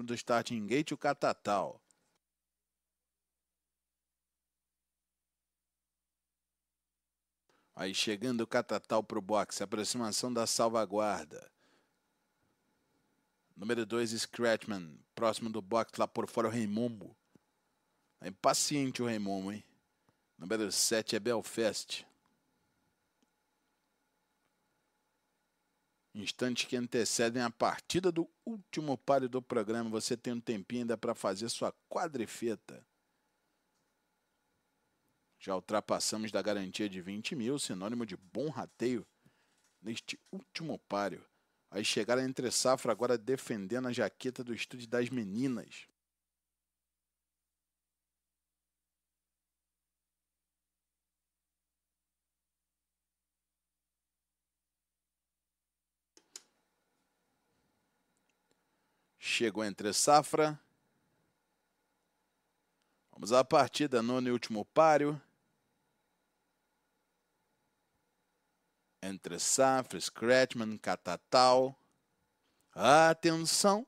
do Starting Gate, o Catatal. Aí chegando o Catatal para o boxe, aproximação da salvaguarda. Número 2, Scratchman, próximo do box, lá por fora o Reimombo. É impaciente o Reimombo, hein? Número 7 é Belfast. Instantes que antecedem a partida do último páreo do programa. Você tem um tempinho ainda para fazer sua quadrifeta. Já ultrapassamos da garantia de 20 mil, sinônimo de bom rateio, neste último páreo. Aí chegaram entre safra agora defendendo a jaqueta do estúdio das meninas. Chegou entre safra. Vamos à partida, nono e último páreo. Entre safra, Scratchman, Catatal. Atenção!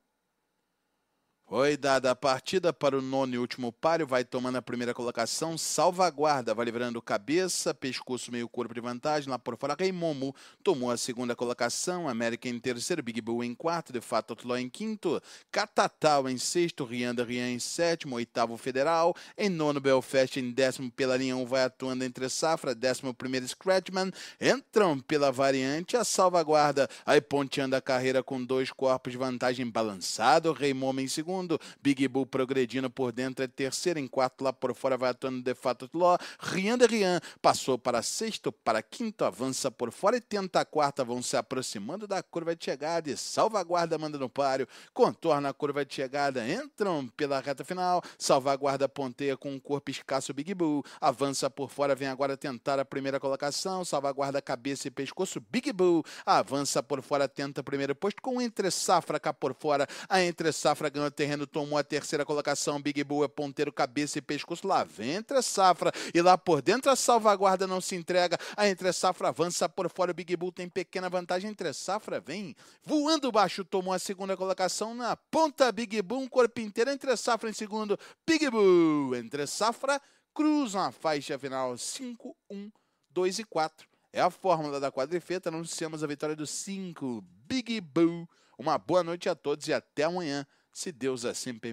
Foi dada a partida para o nono e último páreo, vai tomando a primeira colocação, salvaguarda, vai livrando cabeça, pescoço meio corpo de vantagem, lá por fora Raimomo tomou a segunda colocação, América em terceiro, Big Bull em quarto, de fato Outlaw em quinto, Catatau em sexto, Rianda Rian em sétimo, oitavo Federal, em nono Belfast em décimo pela linha 1 um, vai atuando entre Safra, décimo primeiro Scratchman, entram pela variante a salvaguarda, aí ponteando a carreira com dois corpos de vantagem balançado, Raimomo em segundo, Big Bull progredindo por dentro é terceiro. Em quarto lá por fora vai atuando de fato Ló. Rian de Rian passou para sexto, para quinto, avança por fora e tenta a quarta. Vão se aproximando da curva de chegada e salvaguarda manda no páreo. Contorna a curva de chegada, entram pela reta final. Salvaguarda ponteia com um corpo escasso Big Bull. Avança por fora, vem agora tentar a primeira colocação. Salvaguarda cabeça e pescoço Big Bull. Avança por fora, tenta o primeiro posto com entre safra cá por fora. A entre safra ganhou terreno tomou a terceira colocação. Big Bull é ponteiro, cabeça e pescoço. Lá entre safra. E lá por dentro a salvaguarda não se entrega. A entre safra avança por fora. O Big Bull tem pequena vantagem. Entre safra vem voando baixo. Tomou a segunda colocação na ponta. Big Bull, um corpo inteiro. Entre safra em segundo. Big Bull. Entre safra cruza a faixa final 5, 1, 2 e 4. É a fórmula da quadrifeta. Anunciamos a vitória do 5 Big Bull. Uma boa noite a todos e até amanhã se Deus assim permitir.